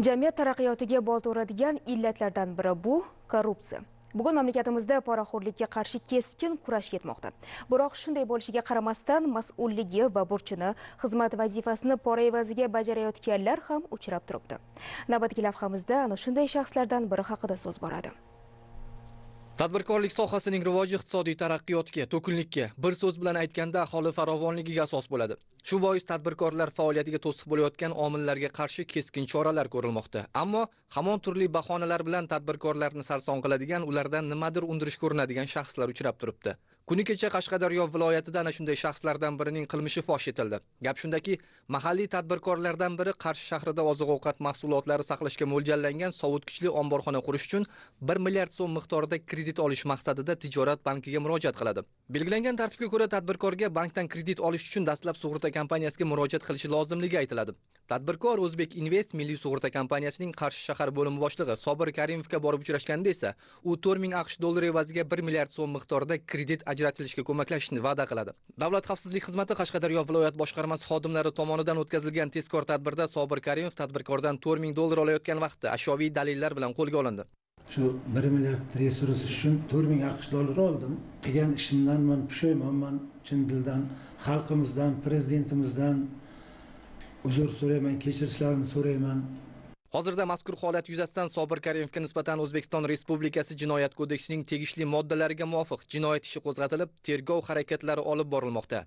jamiyat taraqqiyotiga bolta uradigan illatlardan biri bu korrupsiya bugun mamlakatimizda poraxo'rlikka qarshi keskin kurash ketmoqda biroq shunday bo'lishiga qaramasdan mas'ulligi va burchini xizmat vazifasini pora evaziga bajarayotganlar ham uchrab turibdi navbatdagi lavhamizda ana shunday shaxslardan biri haqida so'z boradi tadbirkorlik sohasining rivoji iqtisodiy taraqqiyotga to'kinlikka bir so'z bilan aytganda aholi farovonligiga asos bo'ladi shu bois tadbirkorlar faoliyatiga to'siq bo'layotgan omillarga qarshi keskin choralar ko'rilmoqda ammo hamon turli bahonalar bilan tadbirkorlarni sarson qiladigan ulardan nimadir undirish ko'rinadigan shaxslar uchrab turibdi Kuni kecha Qashqadaryo viloyatida ana shunday shaxslardan birining qilmishi fosh etildi. Gap shundaki, mahalliy tadbirkorlardan biri Qarshi shahrida oziq-ovqat mahsulotlari saqlashga mo'ljallangan sovutgichli omborxona qurish uchun 1 milliard so'm miqdorida kredit olish maqsadida tijorat bankiga murojaat qiladi. Belgilangan tartibga ko'ra tadbirkorga bankdan kredit olish uchun dastlab sug'urta kompaniyasiga murojaat qilishi lozimligi aytiladi. Tadbirkor O'zbek Invest milliy sug'urta kompaniyasining Qarshi shahar bo'limi boshlig'i Sobir Karimovga borib uchrashganda esa u 4000 AQSh dollari evaziga 1 milliard so'm miqdorida kredit ajratilishiga ko'maklashishni va'da qiladi davlat xavfsizlik xizmati qashqadaryo viloyat boshqarmasi xodimlari tomonidan o'tkazilgan tezkor tadbirda sobir karimov tadbirkordan to'rt ming dollar olayotgan vaqtda ashyoviy dalillar bilan qo'lga olindi shu bir milliard resurs uchun to'rt ming aqsh dollari oldim qilgan ishimdan man pushaymonman chin dildan xalqimizdan prezidentimizdan uzr so'rayman kechirishlarini so'rayman Hozirda mazkur holat yuzasidan Sobir Karimovga nisbatan O'zbekiston Respublikasi Jinoyat kodeksining tegishli moddalariga muvofiq jinoyat ishi qo'zg'atilib, tergov harakatlari olib borilmoqda.